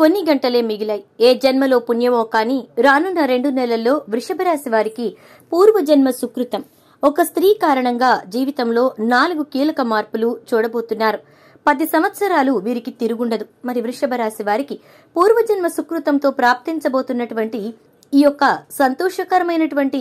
కొన్ని గంటలే మిగిలాయి ఏ జన్మలో పుణ్యమో కాని రానున్న రెండు నెలల్లో వృషభరాశి వారికి పూర్వజన్మ సుకృతం ఒక స్త్రీ కారణంగా జీవితంలో నాలుగు కీలక మార్పులు చూడబోతున్నారు పది సంవత్సరాలు వీరికి తిరుగుండదు మరి వృషభ రాశి వారికి పూర్వజన్మ సుకృతంతో ప్రాప్తించబోతున్నటువంటి ఈ యొక్క సంతోషకరమైనటువంటి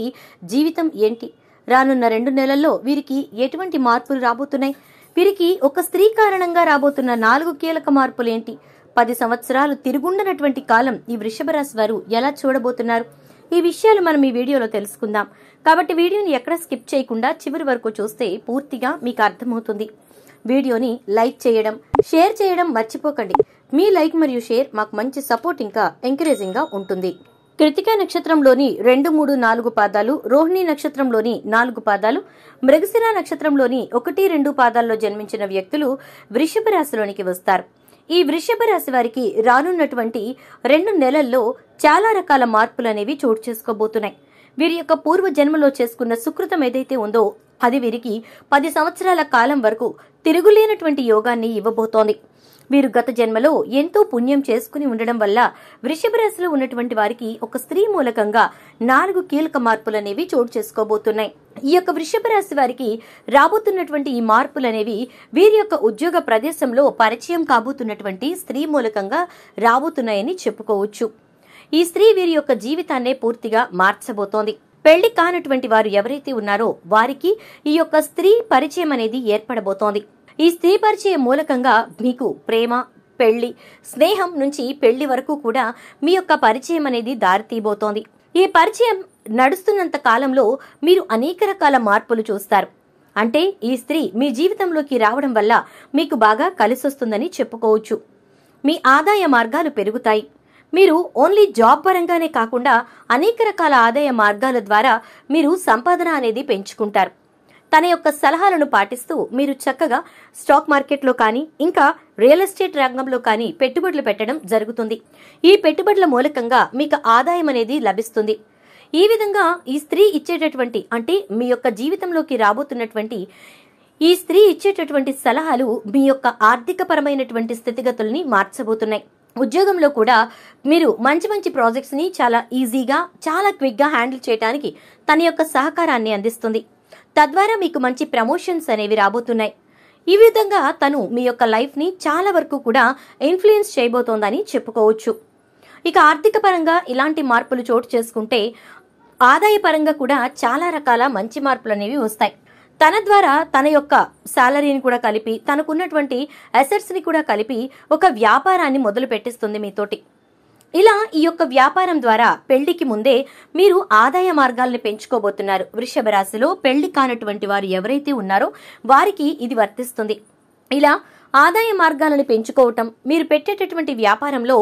జీవితం ఏంటి రానున్న రెండు నెలల్లో వీరికి ఎటువంటి మార్పులు రాబోతున్నాయి వీరికి ఒక స్త్రీ కారణంగా రాబోతున్న నాలుగు కీలక మార్పులేంటి పది సంవత్సరాలు తిరుగుండనటువంటి కాలం ఈ వృషభ రాశి వారు ఎలా చూడబోతున్నారు ఈ విషయాలు మనం ఈ వీడియోలో తెలుసుకుందాం కాబట్టి వీడియోని ఎక్కడ స్కిప్ చేయకుండా చివరి వరకు చూస్తే పూర్తిగా మీకు అర్థమవుతుంది వీడియోని లైక్ చేయడం షేర్ చేయడం మర్చిపోకండి మీ లైక్ మరియు షేర్ మాకు మంచి సపోర్ట్ ఇంకా ఎంకరేజింగ్గా ఉంటుంది కృతిక నక్షత్రంలోని రెండు మూడు నాలుగు పాదాలు రోహిణి నక్షత్రంలోని నాలుగు పాదాలు మృగశిరా నక్షత్రంలోని ఒకటి రెండు పాదాల్లో జన్మించిన వ్యక్తులు వృషభ రాశిలోనికి వస్తారు ఈ వృషభ రాశి వారికి రానున్నటువంటి రెండు నెలల్లో చాలా రకాల మార్పులు అనేవి చోటు చేసుకోబోతున్నాయి వీరి యొక్క పూర్వ జన్మలో చేసుకున్న సుకృతం ఏదైతే ఉందో అది వీరికి పది సంవత్సరాల కాలం వరకు తిరుగులేనటువంటి యోగాన్ని ఇవ్వబోతోంది వీరు గత జన్మలో ఎంతో పుణ్యం చేసుకుని ఉండడం వల్ల వృషభ రాశిలో ఉన్నటువంటి వారికి ఒక స్త్రీ మూలకంగా నాలుగు కీలక మార్పులు అనేవి చోటు చేసుకోబోతున్నాయి ఈ యొక్క వృషభ రాశి వారికి రాబోతున్నటువంటి ఈ మార్పులు అనేవి వీరి యొక్క ఉద్యోగ ప్రదేశంలో పరిచయం కాబోతున్నటువంటి స్త్రీ మూలకంగా రాబోతున్నాయని చెప్పుకోవచ్చు ఈ స్త్రీ వీరి యొక్క జీవితాన్నే పూర్తిగా మార్చబోతోంది పెళ్లి కానటువంటి వారు ఎవరైతే ఉన్నారో వారికి ఈ యొక్క స్త్రీ పరిచయం అనేది ఏర్పడబోతోంది ఈ స్త్రీ పరిచయం మూలకంగా మీకు ప్రేమ పెళ్లి స్నేహం నుంచి పెళ్లి వరకు కూడా మీ యొక్క పరిచయం అనేది దారితీబోతోంది ఈ పరిచయం నడుస్తున్నంత కాలంలో మీరు అనేక రకాల మార్పులు చూస్తారు అంటే ఈ స్త్రీ మీ జీవితంలోకి రావడం వల్ల మీకు బాగా కలిసొస్తుందని చెప్పుకోవచ్చు మీ ఆదాయ మార్గాలు పెరుగుతాయి మీరు ఓన్లీ జాబ్ పరంగానే కాకుండా అనేక రకాల ఆదాయ మార్గాల ద్వారా మీరు సంపాదన అనేది పెంచుకుంటారు తన యొక్క సలహాలను పాటిస్తూ మీరు చక్కగా స్టాక్ మార్కెట్లో కానీ ఇంకా రియల్ ఎస్టేట్ రంగంలో కానీ పెట్టుబడులు పెట్టడం జరుగుతుంది ఈ పెట్టుబడుల మూలకంగా మీకు ఆదాయం అనేది లభిస్తుంది ఈ విధంగా ఈ స్త్రీ ఇచ్చేటటువంటి అంటే మీ యొక్క జీవితంలోకి రాబోతున్నటువంటి ఈ స్త్రీ ఇచ్చేటటువంటి సలహాలు మీ యొక్క ఆర్థికపరమైనటువంటి స్థితిగతుల్ని మార్చబోతున్నాయి ఉద్యోగంలో కూడా మీరు మంచి మంచి ప్రాజెక్ట్స్ని చాలా ఈజీగా చాలా క్విక్గా హ్యాండిల్ చేయడానికి తన యొక్క సహకారాన్ని అందిస్తుంది తద్వారా మీకు మంచి ప్రమోషన్స్ అనేవి రాబోతున్నాయి ఈ విధంగా తను మీ యొక్క లైఫ్ని చాలా వరకు కూడా ఇన్ఫ్లుయెన్స్ చేయబోతోందని చెప్పుకోవచ్చు ఇక ఆర్థిక పరంగా ఇలాంటి మార్పులు చోటు చేసుకుంటే ఆదాయ పరంగా కూడా చాలా రకాల మంచి మార్పులు అనేవి వస్తాయి తన ద్వారా తన యొక్క శాలరీని కూడా కలిపి తనకున్నటువంటి అసెట్స్ని కూడా కలిపి ఒక వ్యాపారాన్ని మొదలు పెట్టిస్తుంది మీతోటి ఇలా ఈ యొక్క వ్యాపారం ద్వారా పెళ్లికి ముందే మీరు ఆదాయ మార్గాల్ని పెంచుకోబోతున్నారు వృషభ రాశిలో పెళ్లి కానటువంటి వారు ఎవరైతే ఉన్నారో వారికి ఇది వర్తిస్తుంది ఇలా ఆదాయ మార్గాలను పెంచుకోవటం మీరు పెట్టేటటువంటి వ్యాపారంలో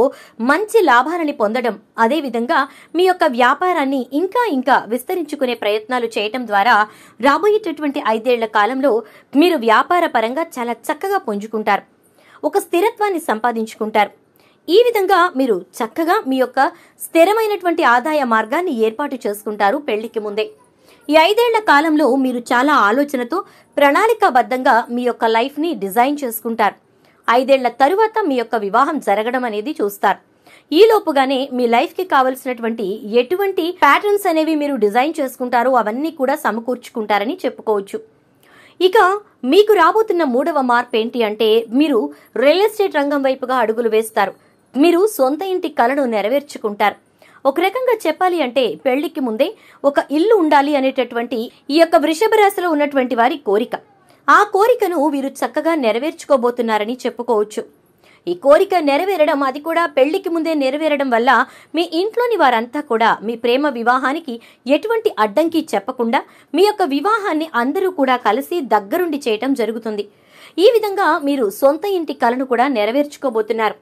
మంచి లాభాలని పొందడం అదేవిధంగా మీ యొక్క వ్యాపారాన్ని ఇంకా ఇంకా విస్తరించుకునే ప్రయత్నాలు చేయటం ద్వారా రాబోయేటటువంటి ఐదేళ్ల కాలంలో మీరు వ్యాపార పరంగా చాలా చక్కగా పుంజుకుంటారు ఒక స్థిరత్వాన్ని సంపాదించుకుంటారు ఈ విధంగా మీరు చక్కగా మీ యొక్క స్థిరమైనటువంటి ఆదాయ మార్గాన్ని ఏర్పాటు చేసుకుంటారు పెళ్లికి ముందే ఈ ఐదేళ్ల కాలంలో మీరు చాలా ఆలోచనతో ప్రణాళికాబద్ధంగా మీ యొక్క లైఫ్ని డిజైన్ చేసుకుంటారు ఐదేళ్ల తరువాత మీ యొక్క వివాహం జరగడం అనేది చూస్తారు ఈ లోపుగానే మీ లైఫ్కి కావలసినటువంటి ఎటువంటి ప్యాటర్న్స్ అనేవి మీరు డిజైన్ చేసుకుంటారో అవన్నీ కూడా సమకూర్చుకుంటారని చెప్పుకోవచ్చు ఇక మీకు రాబోతున్న మూడవ మార్పు ఏంటి అంటే మీరు రియల్ ఎస్టేట్ రంగం వైపుగా అడుగులు వేస్తారు మీరు సొంత ఇంటి కలను నెరవేర్చుకుంటారు ఒక రకంగా చెప్పాలి అంటే పెళ్లికి ముందే ఒక ఇల్లు ఉండాలి అనేటటువంటి ఈ యొక్క వృషభ రాశిలో ఉన్నటువంటి వారి కోరిక ఆ కోరికను వీరు చక్కగా నెరవేర్చుకోబోతున్నారని చెప్పుకోవచ్చు ఈ కోరిక నెరవేరడం అది కూడా పెళ్లికి ముందే నెరవేరడం వల్ల మీ ఇంట్లోని వారంతా కూడా మీ ప్రేమ వివాహానికి ఎటువంటి అడ్డంకి చెప్పకుండా మీ యొక్క వివాహాన్ని అందరూ కూడా కలిసి దగ్గరుండి చేయటం జరుగుతుంది ఈ విధంగా మీరు సొంత ఇంటి కలను కూడా నెరవేర్చుకోబోతున్నారు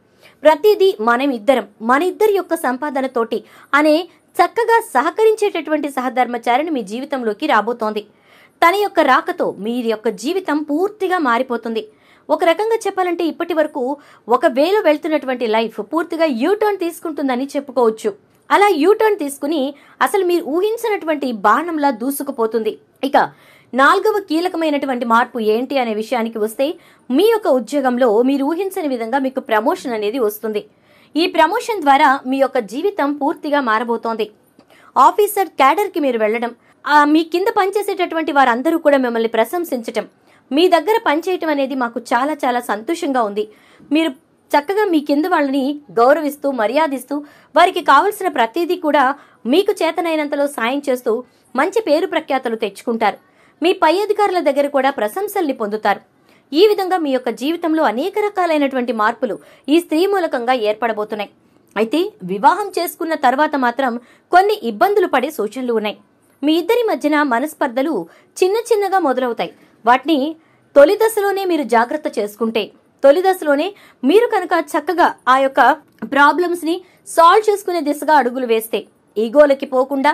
ప్రతిదీ మనం ఇద్దరం మన ఇద్దరి యొక్క సంపాదనతోటి అనే చక్కగా సహకరించేటటువంటి సహధర్మచారిని మీ జీవితంలోకి రాబోతోంది తన యొక్క రాకతో మీ యొక్క జీవితం పూర్తిగా మారిపోతుంది ఒక రకంగా చెప్పాలంటే ఇప్పటి వరకు ఒక వెళ్తున్నటువంటి లైఫ్ పూర్తిగా యూటర్న్ తీసుకుంటుందని చెప్పుకోవచ్చు అలా యూటర్న్ తీసుకుని అసలు మీరు ఊహించినటువంటి బాణంలా దూసుకుపోతుంది ఇక నాలుగవ కీలకమైనటువంటి మార్పు ఏంటి అనే విషయానికి వస్తే మీ యొక్క ఉద్యోగంలో మీరు ఊహించని విధంగా మీకు ప్రమోషన్ అనేది వస్తుంది ఈ ప్రమోషన్ ద్వారా మీ యొక్క జీవితం పూర్తిగా మారబోతోంది ఆఫీసర్ క్యాడర్కి మీరు వెళ్ళడం మీ కింద పనిచేసేటటువంటి వారందరూ కూడా మిమ్మల్ని ప్రశంసించటం మీ దగ్గర పనిచేయటం అనేది మాకు చాలా చాలా సంతోషంగా ఉంది మీరు చక్కగా మీ కింద వాళ్ళని గౌరవిస్తూ మర్యాదిస్తూ వారికి కావలసిన ప్రతిదీ కూడా మీకు చేతనైనంతలో సాయం చేస్తూ మంచి పేరు ప్రఖ్యాతలు తెచ్చుకుంటారు మీ పై అధికారుల దగ్గర కూడా ప్రశంసల్ని పొందుతారు ఈ విధంగా మీ యొక్క జీవితంలో అనేక రకాలైనటువంటి మార్పులు ఈ స్త్రీ మూలకంగా ఏర్పడబోతున్నాయి అయితే వివాహం చేసుకున్న తర్వాత మాత్రం కొన్ని ఇబ్బందులు పడే సూచనలు ఉన్నాయి మీ ఇద్దరి మధ్యన మనస్పర్ధలు చిన్న చిన్నగా మొదలవుతాయి వాటిని తొలి దశలోనే మీరు జాగ్రత్త చేసుకుంటే తొలి దశలోనే మీరు కనుక చక్కగా ఆ యొక్క ప్రాబ్లమ్స్ని సాల్వ్ చేసుకునే దిశగా అడుగులు వేస్తే ఈగోలకి పోకుండా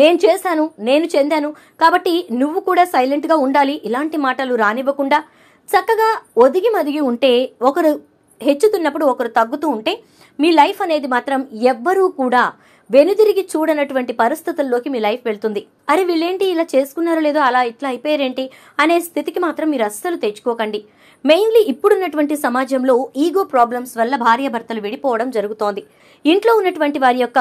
నేను చేశాను నేను చెందాను కాబట్టి నువ్వు కూడా సైలెంట్గా ఉండాలి ఇలాంటి మాటలు రానివ్వకుండా చక్కగా ఒదిగి మదిగి ఉంటే ఒకరు హెచ్చుతున్నప్పుడు ఒకరు తగ్గుతూ ఉంటే మీ లైఫ్ అనేది మాత్రం ఎవ్వరూ కూడా వెనుదిరిగి చూడనటువంటి పరిస్థితుల్లోకి మీ లైఫ్ వెళ్తుంది అరే వీళ్ళేంటి ఇలా చేసుకున్నారో లేదో అలా ఇట్లా అయిపోయారేంటి అనే స్థితికి మాత్రం మీరు అస్సలు తెచ్చుకోకండి మెయిన్లీ ఇప్పుడున్నటువంటి సమాజంలో ఈగో ప్రాబ్లమ్స్ వల్ల భార్యాభర్తలు విడిపోవడం జరుగుతోంది ఇంట్లో ఉన్నటువంటి వారి యొక్క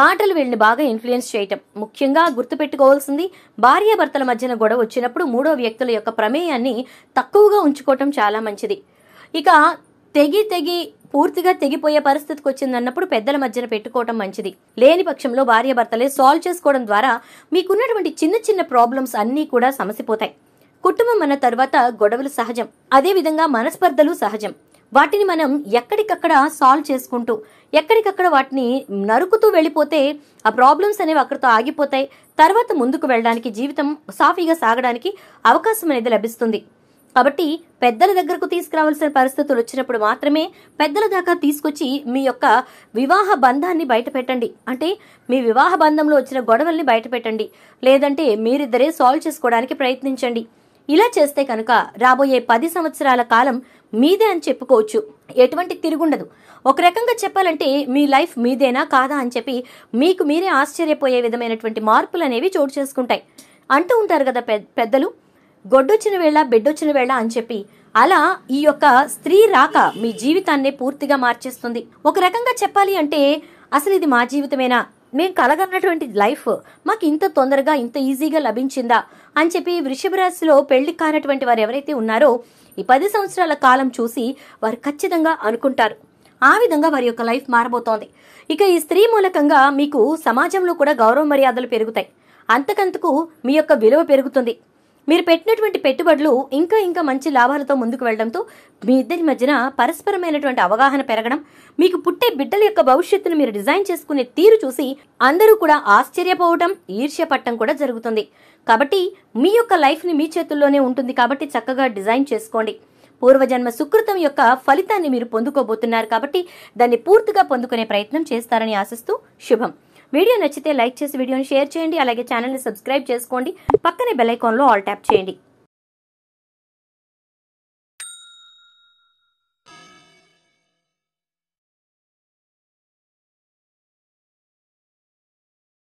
మాటలు వీళ్ళని బాగా ఇన్ఫ్లుయెన్స్ చేయటం ముఖ్యంగా గుర్తుపెట్టుకోవాల్సింది భార్యాభర్తల మధ్యన గొడవ వచ్చినప్పుడు మూడో వ్యక్తుల యొక్క ప్రమేయాన్ని తక్కువగా ఉంచుకోవటం చాలా మంచిది ఇక తెగి తెగి పూర్తిగా తెగిపోయే పరిస్థితికి వచ్చిందన్నప్పుడు పెద్దల మధ్యన పెట్టుకోవటం మంచిది లేని పక్షంలో భార్యాభర్తలే సాల్వ్ చేసుకోవడం ద్వారా మీకున్నటువంటి చిన్న చిన్న ప్రాబ్లమ్స్ అన్నీ కూడా సమసిపోతాయి కుటుంబం అన్న తర్వాత గొడవలు సహజం అదేవిధంగా మనస్పర్ధలు సహజం వాటిని మనం ఎక్కడికక్కడ సాల్వ్ చేసుకుంటూ ఎక్కడికక్కడ వాటిని నరుకుతూ వెళ్ళిపోతే ఆ ప్రాబ్లమ్స్ అనేవి అక్కడితో ఆగిపోతాయి తర్వాత ముందుకు వెళ్ళడానికి జీవితం సాఫీగా సాగడానికి అవకాశం అనేది లభిస్తుంది కాబట్టి పెద్దల దగ్గరకు తీసుకురావాల్సిన పరిస్థితులు వచ్చినప్పుడు మాత్రమే పెద్దల దాకా తీసుకొచ్చి మీ యొక్క వివాహ బంధాన్ని బయట పెట్టండి అంటే మీ వివాహ బంధంలో వచ్చిన గొడవల్ని బయట పెట్టండి లేదంటే మీరిద్దరే సాల్వ్ చేసుకోవడానికి ప్రయత్నించండి ఇలా చేస్తే కనుక రాబోయే పది సంవత్సరాల కాలం మీదే అని చెప్పుకోవచ్చు ఎటువంటి తిరుగుండదు ఒక రకంగా చెప్పాలంటే మీ లైఫ్ మీదేనా కాదా అని చెప్పి మీకు మీరే ఆశ్చర్యపోయే విధమైనటువంటి మార్పులు అనేవి చోటు చేసుకుంటాయి అంటూ ఉంటారు కదా పెద్దలు గొడ్డొచ్చిన వేళ బిడ్డొచ్చిన వేళ అని చెప్పి అలా ఈ యొక్క స్త్రీ రాక మీ జీవితాన్ని పూర్తిగా మార్చేస్తుంది ఒక రకంగా చెప్పాలి అంటే అసలు ఇది మా జీవితమేనా మేము కలగన్నటువంటి లైఫ్ మాకు ఇంత తొందరగా ఇంత ఈజీగా లభించిందా అని చెప్పి వృషభ రాశిలో పెళ్లి కానటువంటి వారు ఎవరైతే ఉన్నారో ఈ పది సంవత్సరాల కాలం చూసి వారు ఖచ్చితంగా అనుకుంటారు ఆ విధంగా వారి యొక్క లైఫ్ మారబోతోంది ఇక ఈ స్త్రీ మూలకంగా మీకు సమాజంలో కూడా గౌరవ మర్యాదలు పెరుగుతాయి అంతకంతకు మీ యొక్క విలువ పెరుగుతుంది మీరు పెట్టినటువంటి పెట్టుబడులు ఇంకా ఇంకా మంచి లాభాలతో ముందుకు వెళ్లడంతో మీ ఇద్దరి మధ్యన పరస్పరమైనటువంటి అవగాహన పెరగడం మీకు పుట్టే బిడ్డల యొక్క భవిష్యత్తును మీరు డిజైన్ చేసుకునే తీరు చూసి అందరూ కూడా ఆశ్చర్యపోవటం ఈర్ష్య పట్టం కూడా జరుగుతుంది కాబట్టి మీ యొక్క లైఫ్ని మీ చేతుల్లోనే ఉంటుంది కాబట్టి చక్కగా డిజైన్ చేసుకోండి పూర్వజన్మ సుకృతం యొక్క ఫలితాన్ని మీరు పొందుకోబోతున్నారు కాబట్టి దాన్ని పూర్తిగా పొందుకునే ప్రయత్నం చేస్తారని ఆశిస్తూ శుభం వీడియో నచ్చితే లైక్ చేసి వీడియోని షేర్ చేయండి అలాగే ఛానల్ని సబ్స్క్రైబ్ చేసుకోండి పక్కనే బెల్ ఐకాన్లో ఆల్ ట్యాప్ చేయండి